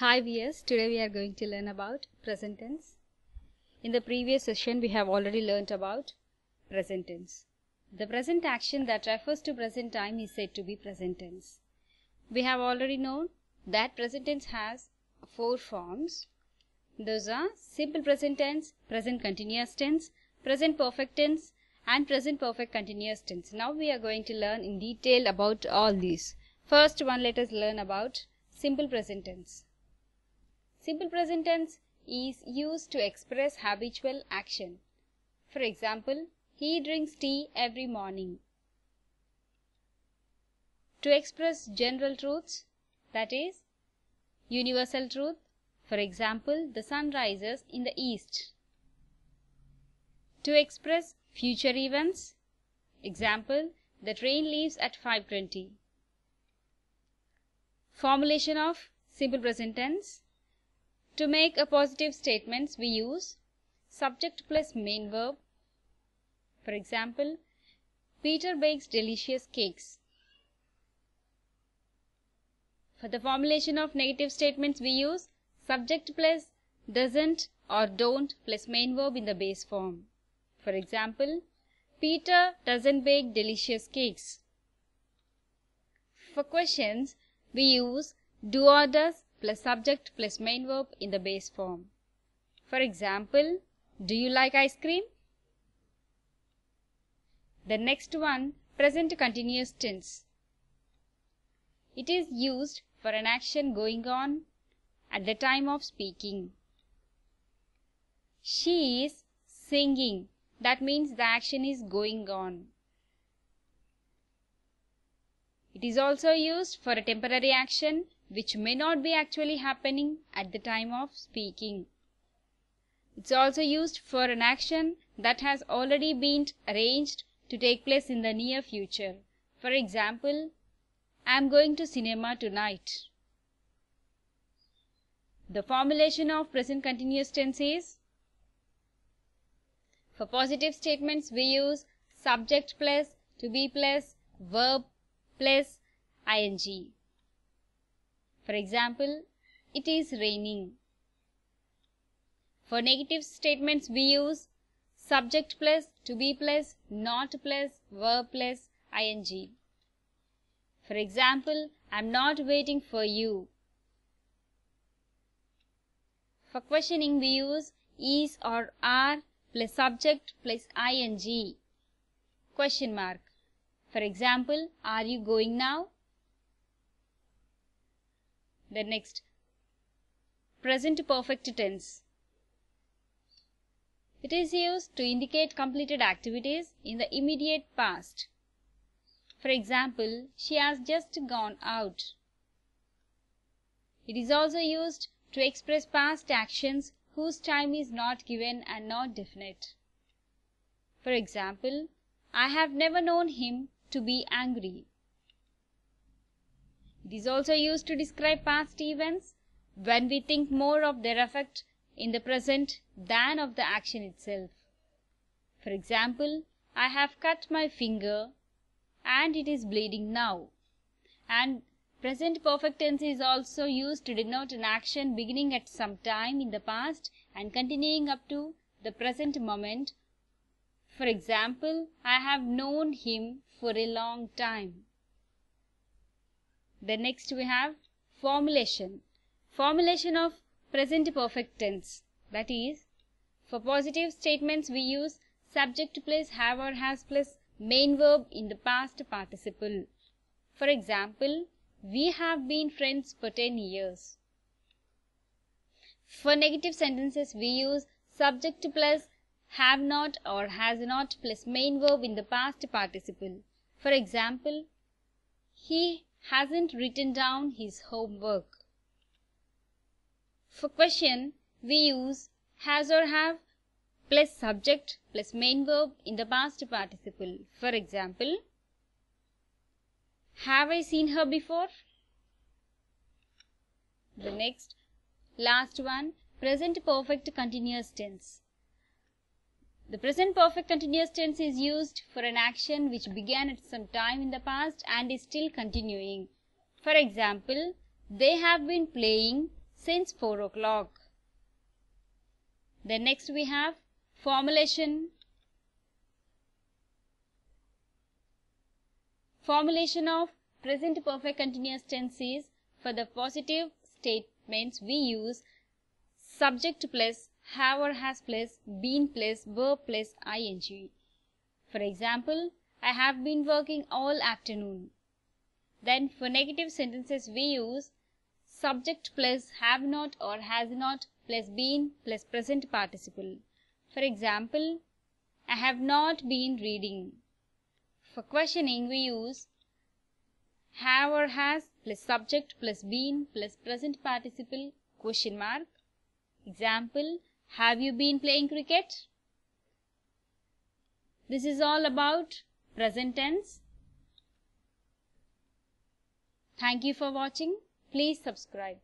Hi viewers, today we are going to learn about present tense. In the previous session we have already learnt about present tense. The present action that refers to present time is said to be present tense. We have already known that present tense has four forms. Those are simple present tense, present continuous tense, present perfect tense and present perfect continuous tense. Now we are going to learn in detail about all these. First one let us learn about simple present tense. Simple present tense is used to express habitual action. For example, he drinks tea every morning. To express general truths, that is, universal truth, for example, the sun rises in the east. To express future events, example, the train leaves at 5.20. Formulation of simple present tense to make a positive statements, we use subject plus main verb. For example, Peter bakes delicious cakes. For the formulation of negative statements, we use subject plus doesn't or don't plus main verb in the base form. For example, Peter doesn't bake delicious cakes. For questions, we use do or does plus subject plus main verb in the base form. For example, do you like ice cream? The next one, present continuous tense. It is used for an action going on at the time of speaking. She is singing. That means the action is going on. It is also used for a temporary action which may not be actually happening at the time of speaking. It's also used for an action that has already been arranged to take place in the near future. For example, I am going to cinema tonight. The formulation of present continuous tense is For positive statements, we use subject plus, to be plus, verb plus, ing. For example, it is raining. For negative statements, we use subject plus, to be plus, not plus, verb plus, ing. For example, I'm not waiting for you. For questioning, we use is or are plus subject plus ing. Question mark. For example, are you going now? Then next present perfect tense. It is used to indicate completed activities in the immediate past. For example, she has just gone out. It is also used to express past actions whose time is not given and not definite. For example, I have never known him to be angry. It is also used to describe past events when we think more of their effect in the present than of the action itself. For example, I have cut my finger and it is bleeding now. And present perfect tense is also used to denote an action beginning at some time in the past and continuing up to the present moment. For example, I have known him for a long time. Then next we have formulation. Formulation of present perfect tense. That is, for positive statements we use subject plus have or has plus main verb in the past participle. For example, we have been friends for 10 years. For negative sentences we use subject plus have not or has not plus main verb in the past participle. For example, he hasn't written down his homework. For question, we use has or have plus subject plus main verb in the past participle. For example, have I seen her before? The next, last one, present perfect continuous tense. The present perfect continuous tense is used for an action which began at some time in the past and is still continuing. For example, they have been playing since 4 o'clock. Then next we have formulation. Formulation of present perfect continuous tenses for the positive statements we use subject plus have or has plus, been plus, verb plus ing. For example, I have been working all afternoon. Then for negative sentences we use subject plus have not or has not plus been plus present participle. For example, I have not been reading. For questioning we use have or has plus subject plus been plus present participle question mark. Example, have you been playing cricket? This is all about present tense. Thank you for watching. Please subscribe.